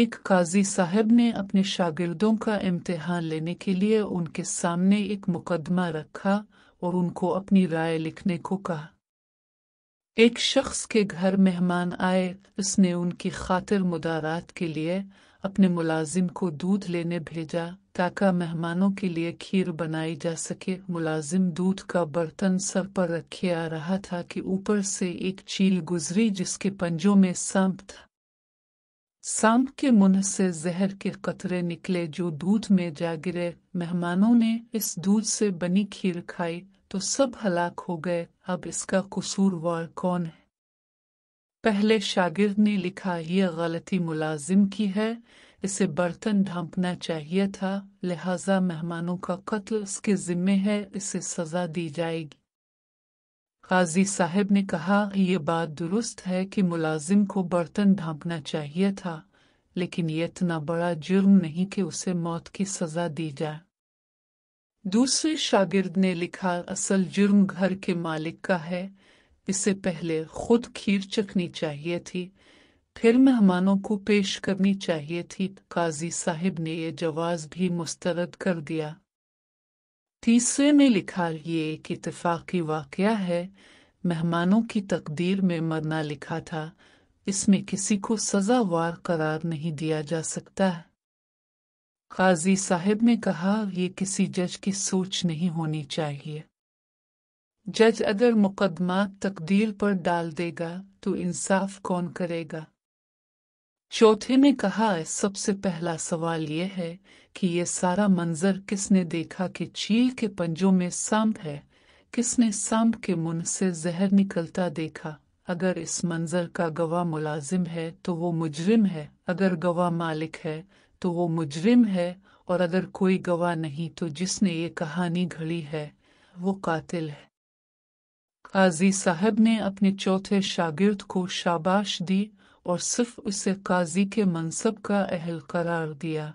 एक काजी साहब ने अपने शागिर्दों का इम्तिहान लेने के लिए उनके सामने एक मुकदमा रखा और उनको अपनी राय लिखने को कहा एक शख्स के घर मेहमान आए उसने उनकी खातिर मुदारात के लिए अपने मुलाजिम को दूध लेने भेजा ताकि मेहमानों के लिए खीर बनाई जा सके मुलाजिम दूध का बर्तन सर पर रखे आ रहा था कि ऊपर से एक चील गुजरी जिसके पंजों में सांप था सांप के मुंह से जहर के कतरे निकले जो दूध में जा गिरे मेहमानों ने इस दूध से बनी खीर खाई तो सब हलाक हो गए अब इसका कसूरवार कौन है पहले शागिर्द ने लिखा यह गलती मुलाजिम की है इसे बर्तन ढांपना चाहिए था लिहाजा मेहमानों का कत्ल इसके जिम्मे है इसे सजा दी जाएगी काजी साहब ने कहा ये बात दुरुस्त है कि मुलाजिम को बर्तन ढांपना चाहिए था लेकिन यह इतना बड़ा जुर्म नहीं कि उसे मौत की सजा दी जाए दूसरे शागिर्द ने लिखा असल जुर्म घर के मालिक का है इससे पहले खुद खीर चखनी चाहिए थी फिर मेहमानों को पेश करनी चाहिए थी काजी साहिब ने यह जवाब भी मुस्तरद कर दिया तीसरे में लिखा ये एक इतफाक़ी वाक़ है मेहमानों की तकदीर में मरना लिखा था इसमें किसी को सजावार करार नहीं दिया जा सकता है काजी साहिब ने कहा ये किसी जज की सोच नहीं होनी चाहिए जज अगर मुकदमा तकदीर पर डाल देगा तो इंसाफ कौन करेगा चौथे ने कहा सबसे पहला सवाल यह है कि यह सारा मंजर किसने देखा कि चील के पंजों में सांप है किसने सांप के मुंह से जहर निकलता देखा अगर इस मंजर का गवाह मुलाजिम है तो वो मुजरिम है अगर गवाह मालिक है तो वो मुजरिम है और अगर कोई गवाह नहीं तो जिसने ये कहानी घड़ी है वो कातिल है काजी साहब ने अपने चौथे शागिर्द को शाबाश दी और सिर्फ उसे काजी के मनसब का अहल करार दिया